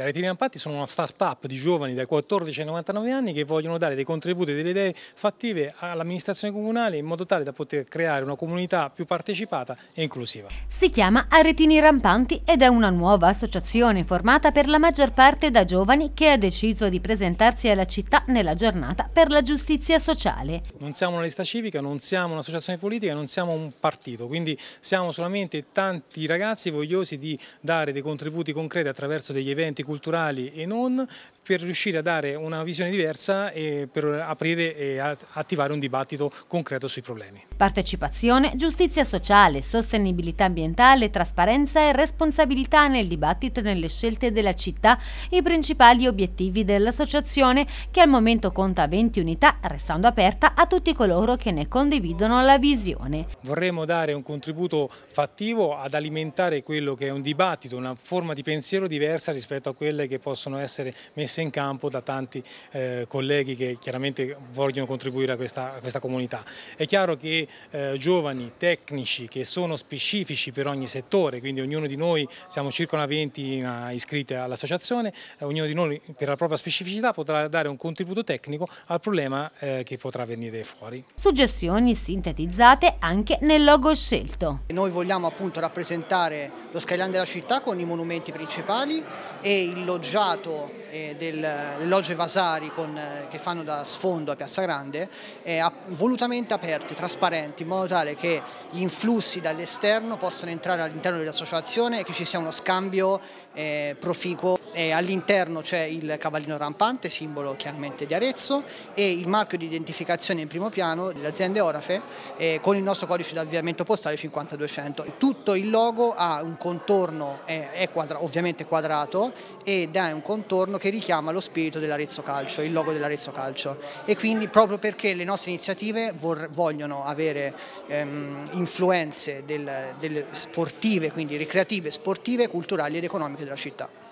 Gli Aretini Lampanti sono una start-up di giovani dai 14 ai 99 anni che vogliono dare dei contributi e delle idee fattive all'amministrazione comunale in modo tale da poter creare una comunità più partecipata e inclusiva. Si chiama Aretini Rampanti ed è una nuova associazione formata per la maggior parte da giovani che ha deciso di presentarsi alla città nella giornata per la giustizia sociale. Non siamo una lista civica, non siamo un'associazione politica, non siamo un partito, quindi siamo solamente tanti ragazzi vogliosi di dare dei contributi concreti attraverso degli eventi culturali e non, per riuscire a dare una visione diversa e per aprire e attivare un dibattito concreto sui problemi. Partecipazione, giustizia sociale, sostenibilità ambientale, trasparenza e responsabilità nel dibattito e nelle scelte della città, i principali obiettivi dell'associazione che al momento conta 20 unità, restando aperta a tutti coloro che ne condividono la visione. Vorremmo dare un contributo fattivo ad alimentare quello che è un dibattito, una forma di pensiero diversa rispetto a quelle che possono essere messe in campo da tanti eh, colleghi che chiaramente vogliono contribuire a questa, a questa comunità. È chiaro che eh, giovani, tecnici che sono specifici per ogni settore, quindi ognuno di noi, siamo circa una 20 iscritti all'associazione, eh, ognuno di noi per la propria specificità potrà dare un contributo tecnico al problema eh, che potrà venire fuori. Suggestioni sintetizzate anche nel logo scelto. Noi vogliamo appunto rappresentare lo skyline della città con i monumenti principali e il loggiato delle eh, del, logge Vasari con, eh, che fanno da sfondo a Piazza Grande è eh, volutamente aperte, trasparenti, in modo tale che gli influssi dall'esterno possano entrare all'interno dell'associazione e che ci sia uno scambio eh, proficuo. all'interno c'è il cavallino rampante, simbolo chiaramente di Arezzo, e il marchio di identificazione in primo piano dell'azienda aziende Orafe con il nostro codice di avviamento postale 5200. Tutto il logo ha un contorno, è quadra ovviamente quadrato, e dai un contorno che richiama lo spirito dell'Arezzo Calcio, il logo dell'Arezzo Calcio e quindi proprio perché le nostre iniziative vogliono avere ehm, influenze del, del sportive, quindi ricreative, sportive, culturali ed economiche della città.